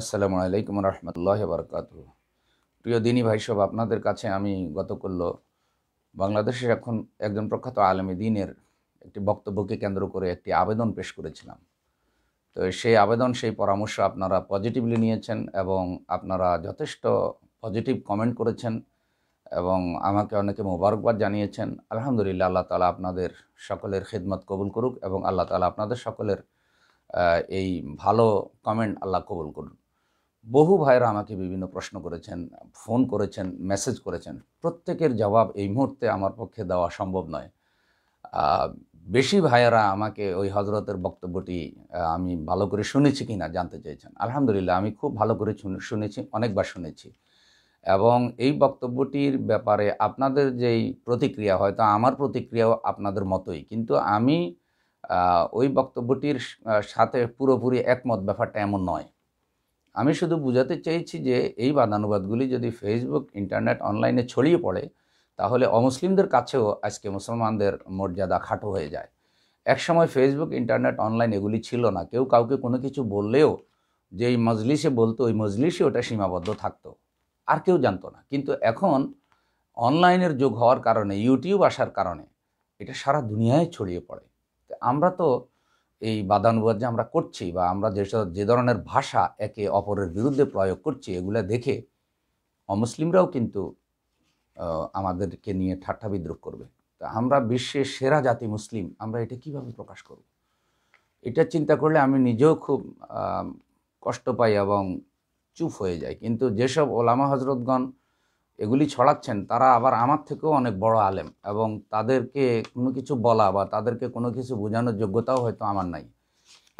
আসসালামু আলাইকুম রহমতুল্লাহ বারকাত প্রিয় দিনী ভাই সব আপনাদের কাছে আমি করল বাংলাদেশের এখন একজন প্রখ্যাত আলমী দিনের একটি বক্তব্যকে কেন্দ্র করে একটি আবেদন পেশ করেছিলাম তো সেই আবেদন সেই পরামর্শ আপনারা পজিটিভলি নিয়েছেন এবং আপনারা যথেষ্ট পজিটিভ কমেন্ট করেছেন এবং আমাকে অনেকে মোবারকবাদ জানিয়েছেন আলহামদুলিল্লাহ আল্লাহ তালা আপনাদের সকলের খেদমত কবুল করুক এবং আল্লাহ তালা আপনাদের সকলের এই ভালো কমেন্ট আল্লাহ কবুল করুন বহু ভাইরা আমাকে বিভিন্ন প্রশ্ন করেছেন ফোন করেছেন মেসেজ করেছেন প্রত্যেকের জবাব এই মুহূর্তে আমার পক্ষে দেওয়া সম্ভব নয় বেশি ভাইয়েরা আমাকে ওই হজরতের বক্তব্যটি আমি ভালো করে শুনেছি কি না জানতে চেয়েছেন আলহামদুলিল্লাহ আমি খুব ভালো করে শুনেছি অনেকবার শুনেছি এবং এই বক্তব্যটির ব্যাপারে আপনাদের যেই প্রতিক্রিয়া হয়তো আমার প্রতিক্রিয়াও আপনাদের মতোই কিন্তু আমি ওই বক্তব্যটির সাথে পুরোপুরি একমত ব্যাপারটা এমন নয় আমি শুধু বুঝাতে চাইছি যে এই বাদানুবাদগুলি যদি ফেসবুক ইন্টারনেট অনলাইনে ছড়িয়ে পড়ে তাহলে অমুসলিমদের কাছেও আজকে মুসলমানদের মর্যাদা খাটো হয়ে যায় একসময় ফেসবুক ইন্টারনেট অনলাইন এগুলি ছিল না কেউ কাউকে কোনো কিছু বললেও যে এই মজলিসে বলতো ওই মজলিসে ওটা সীমাবদ্ধ থাকতো আর কেউ জানতো না কিন্তু এখন অনলাইনের যোগ হওয়ার কারণে ইউটিউব আসার কারণে এটা সারা দুনিয়ায় ছড়িয়ে পড়ে আমরা তো এই বাদানুবাদ যে আমরা করছি বা আমরা যেসব যে ধরনের ভাষা একে অপরের বিরুদ্ধে প্রয়োগ করছি এগুলো দেখে অমুসলিমরাও কিন্তু আমাদেরকে নিয়ে ঠাট্টা বিদ্রোহ করবে তা আমরা বিশ্বের সেরা জাতি মুসলিম আমরা এটা কিভাবে প্রকাশ করব এটা চিন্তা করলে আমি নিজেও খুব কষ্ট পাই এবং চুপ হয়ে যায় কিন্তু যেসব ওলামা হজরতগণ এগুলি ছড়াচ্ছেন তারা আবার আমার থেকেও অনেক বড় আলেম এবং তাদেরকে কোনো কিছু বলা বা তাদেরকে কোনো কিছু বোঝানোর যোগ্যতাও হয়তো আমার নাই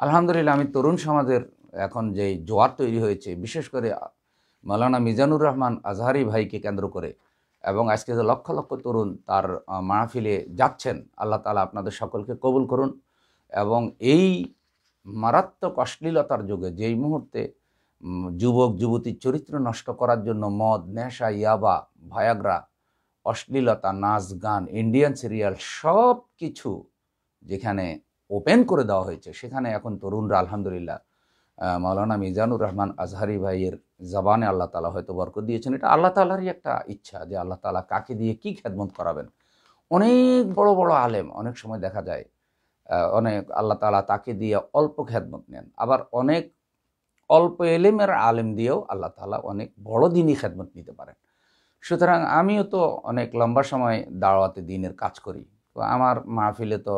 আলহামদুলিল্লাহ আমি তরুণ সমাজের এখন যে জোয়ার তৈরি হয়েছে বিশেষ করে মৌলানা মিজানুর রহমান আজহারি ভাইকে কেন্দ্র করে এবং আজকে যে লক্ষ লক্ষ তরুণ তার মাহফিলে যাচ্ছেন আল্লাহ তালা আপনাদের সকলকে কবুল করুন এবং এই মারাত্মক অশ্লীলতার যুগে যেই মুহূর্তে যুবক যুবতীর চরিত্র নষ্ট করার জন্য মদ নেশা ইয়াবা ভায়াগ্রা অশ্লীলতা নাচ গান ইন্ডিয়ান সিরিয়াল সব কিছু যেখানে ওপেন করে দেওয়া হয়েছে সেখানে এখন তরুণরা আলহামদুলিল্লাহ মাওলানা মিজানুর রহমান আজহারি ভাইয়ের জবানে আল্লাহ তালা হয়তো বরক দিয়েছেন এটা আল্লাহ তালারই একটা ইচ্ছা যে আল্লাহ তালা কাকে দিয়ে কি খেদমত করাবেন অনেক বড় বড় আলেম অনেক সময় দেখা যায় অনেক আল্লাহ তালা তাকে দিয়ে অল্প খেদমত নেন আবার অনেক অল্প এলেমের আলেম দিয়েও আল্লাহ তালা অনেক বড় দিনই খেদমত নিতে পারেন সুতরাং আমিও তো অনেক লম্বা সময় দাওয়াতে দিনের কাজ করি তো আমার মাহফিলে তো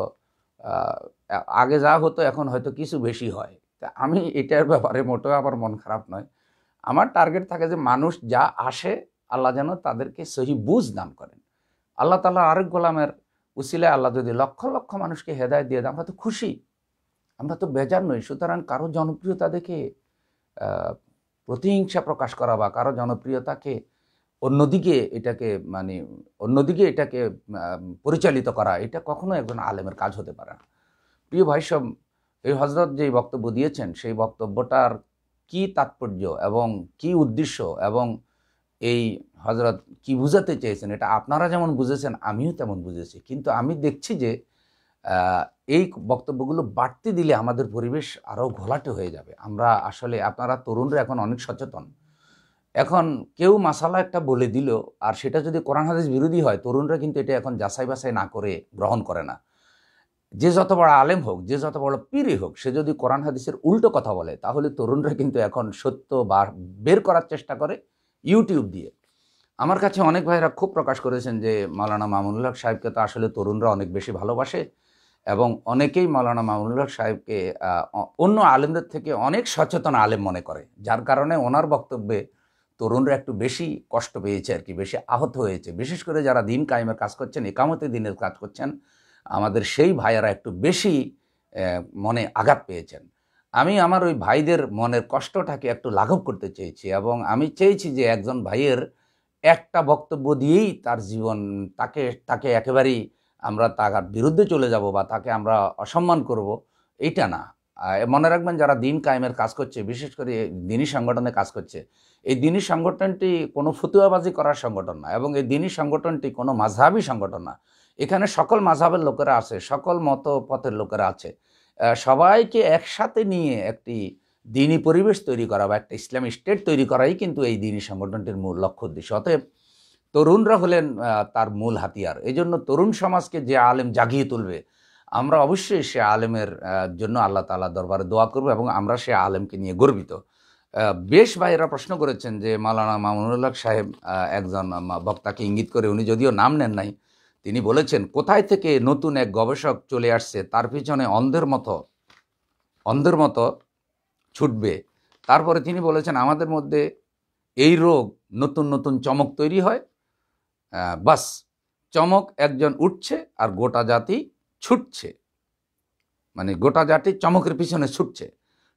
আগে যা হতো এখন হয়তো কিছু বেশি হয় তা আমি এটার ব্যাপারে মোটেও আমার মন খারাপ নয় আমার টার্গেট থাকে যে মানুষ যা আসে আল্লাহ যেন তাদেরকে সহি বুঝ দান করেন আল্লাহ তালা আরেক গোলামের উচিলে আল্লাহ যদি লক্ষ লক্ষ মানুষকে হেদায় দিয়ে দেন আমরা তো খুশি আমরা তো বেজার নই সুতরাং কারো জনপ্রিয়তা দেখে প্রতিহিংসা প্রকাশ করা বা কারো জনপ্রিয়তাকে অন্যদিকে এটাকে মানে অন্যদিকে এটাকে পরিচালিত করা এটা কখনো একজন আলেমের কাজ হতে পারে না প্রিয় ভাইসব এই হজরত যেই বক্তব্য দিয়েছেন সেই বক্তব্যটার কি তাৎপর্য এবং কি উদ্দেশ্য এবং এই হজরত কি বুঝাতে চেয়েছেন এটা আপনারা যেমন বুঝেছেন আমিও তেমন বুঝেছি কিন্তু আমি দেখছি যে এই বক্তব্যগুলো বাড়তি দিলে আমাদের পরিবেশ আরও ঘোলাটে হয়ে যাবে আমরা আসলে আপনারা তরুণরা এখন অনেক সচেতন এখন কেউ মাসালা একটা বলে দিল আর সেটা যদি কোরআন হাদিস বিরোধী হয় তরুণরা কিন্তু এটা এখন যাচাই বাছাই না করে গ্রহণ করে না যে যত বড় আলেম হোক যে যত বড় পীরই হোক সে যদি কোরআন হাদিসের উল্টো কথা বলে তাহলে তরুণরা কিন্তু এখন সত্য বা বের করার চেষ্টা করে ইউটিউব দিয়ে আমার কাছে অনেক ভাইরা খুব প্রকাশ করেছেন যে মালানা মামুনুল্লাহ সাহেবকে তো আসলে তরুণরা অনেক বেশি ভালোবাসে এবং অনেকেই মৌলানা মামুল্লাহ সাহেবকে অন্য আলেমদের থেকে অনেক সচেতন আলেম মনে করে যার কারণে ওনার বক্তব্যে তরুণরা একটু বেশি কষ্ট পেয়েছে আর কি বেশি আহত হয়েছে বিশেষ করে যারা দিন কায়েমের কাজ করছেন একামতে দিনের কাজ করছেন আমাদের সেই ভাইয়েরা একটু বেশি মনে আঘাত পেয়েছেন আমি আমার ওই ভাইদের মনের কষ্টটাকে একটু লাঘব করতে চেয়েছি এবং আমি চেয়েছি যে একজন ভাইয়ের একটা বক্তব্য দিয়েই তার জীবন তাকে তাকে একেবারেই আমরা তাগার বিরুদ্ধে চলে যাব বা তাকে আমরা অসম্মান করব এটা না মনে রাখবেন যারা দিন কায়েমের কাজ করছে বিশেষ করে দিনী সংগঠনে কাজ করছে এই দিনী সংগঠনটি কোনো ফতুয়াবাজি করার সংগঠন না এবং এই দিনী সংগঠনটি কোনো মাঝহাবি সংগঠন না এখানে সকল মাঝহাবের লোকেরা আছে সকল মত পথের লোকেরা আছে সবাইকে একসাথে নিয়ে একটি দিনী পরিবেশ তৈরি করা বা একটা ইসলামী স্টেট তৈরি করাই কিন্তু এই দিনী সংগঠনটির মূল লক্ষ্য উদ্দেশ্য অতএব তরুণরা হলেন তার মূল হাতিয়ার এই জন্য তরুণ সমাজকে যে আলেম জাগিয়ে তুলবে আমরা অবশ্যই সে আলেমের জন্য আল্লাহ তালা দরবারে দোয়া করব এবং আমরা সে আলেমকে নিয়ে গর্বিত বেশ ভাইয়েরা প্রশ্ন করেছেন যে মালানা মামুনুল্লাহ সাহেব একজন বক্তাকে ইঙ্গিত করে উনি যদিও নাম নেন নাই তিনি বলেছেন কোথায় থেকে নতুন এক গবেষক চলে আসছে তার পিছনে অন্ধের মতো অন্ধের মতো ছুটবে তারপরে তিনি বলেছেন আমাদের মধ্যে এই রোগ নতুন নতুন চমক তৈরি হয় বাস চমক একজন উঠছে আর গোটা জাতি ছুটছে মানে গোটা জাতি চমকের পিছনে ছুটছে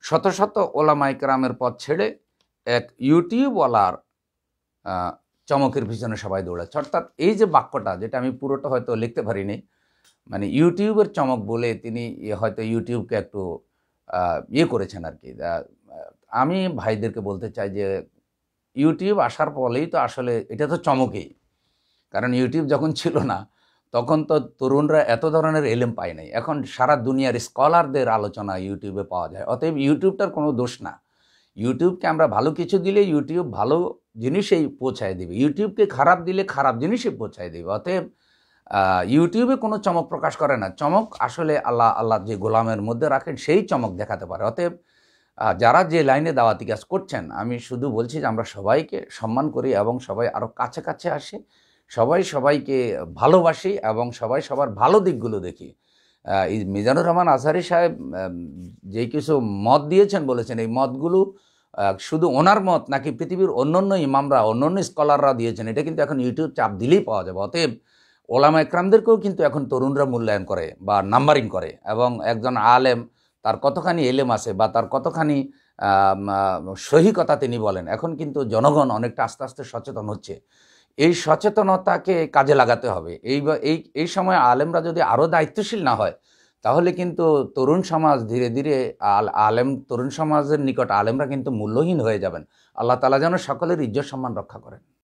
শত শত ওলামাইকরামের পথ ছেড়ে এক ইউটিউবওয়ালার চমকের পিছনে সবাই দৌড়াচ্ছে অর্থাৎ এই যে বাক্যটা যেটা আমি পুরোটা হয়তো লিখতে পারিনি মানে ইউটিউবের চমক বলে তিনি হয়তো ইউটিউবকে একটু ইয়ে করেছেন আর কি আমি ভাইদেরকে বলতে চাই যে ইউটিউব আসার ফলেই তো আসলে এটা তো চমকেই কারণ ইউটিউব যখন ছিল না তখন তো তরুণরা এত ধরনের এলেম পায় নাই এখন সারা দুনিয়ার স্কলারদের আলোচনা ইউটিউবে পাওয়া যায় অতএব ইউটিউবটার কোনো দোষ না ইউটিউবকে আমরা ভালো কিছু দিলে ইউটিউব ভালো জিনিসেই পৌঁছায় দেবে ইউটিউবকে খারাপ দিলে খারাপ জিনিসই পৌঁছায় দেবে অতএব ইউটিউবে কোনো চমক প্রকাশ করে না চমক আসলে আল্লাহ আল্লাহ যে গোলামের মধ্যে রাখেন সেই চমক দেখাতে পারে অতএব যারা যে লাইনে দাওয়াতি কাজ করছেন আমি শুধু বলছি যে আমরা সবাইকে সম্মান করি এবং সবাই আরও কাছে কাছে আসে সবাই সবাইকে ভালোবাসি এবং সবাই সবার ভালো দিকগুলো দেখি মিজানুর রহমান আসারি সাহেব যে কিছু মত দিয়েছেন বলেছেন এই মতগুলো শুধু ওনার মত নাকি পৃথিবীর অন্য অন্য ইমামরা অন্য স্কলাররা দিয়েছেন এটা কিন্তু এখন ইউটিউব চাপ দিলেই পাওয়া যাবে অতএব ওলামা একরামদেরকেও কিন্তু এখন তরুণরা মূল্যায়ন করে বা নাম্বারিং করে এবং একজন আলেম তার কতখানি এলেম আছে বা তার কতখানি সহি কথা তিনি বলেন এখন কিন্তু জনগণ অনেকটা আস্তে আস্তে সচেতন হচ্ছে এই সচেতনতাকে কাজে লাগাতে হবে এই এই এই সময় আলেমরা যদি আরও দায়িত্বশীল না হয় তাহলে কিন্তু তরুণ সমাজ ধীরে ধীরে আল আলেম তরুণ সমাজের নিকট আলেমরা কিন্তু মূল্যহীন হয়ে যাবেন আল্লাহ তালা যেন সকলের ইজ্জত সম্মান রক্ষা করেন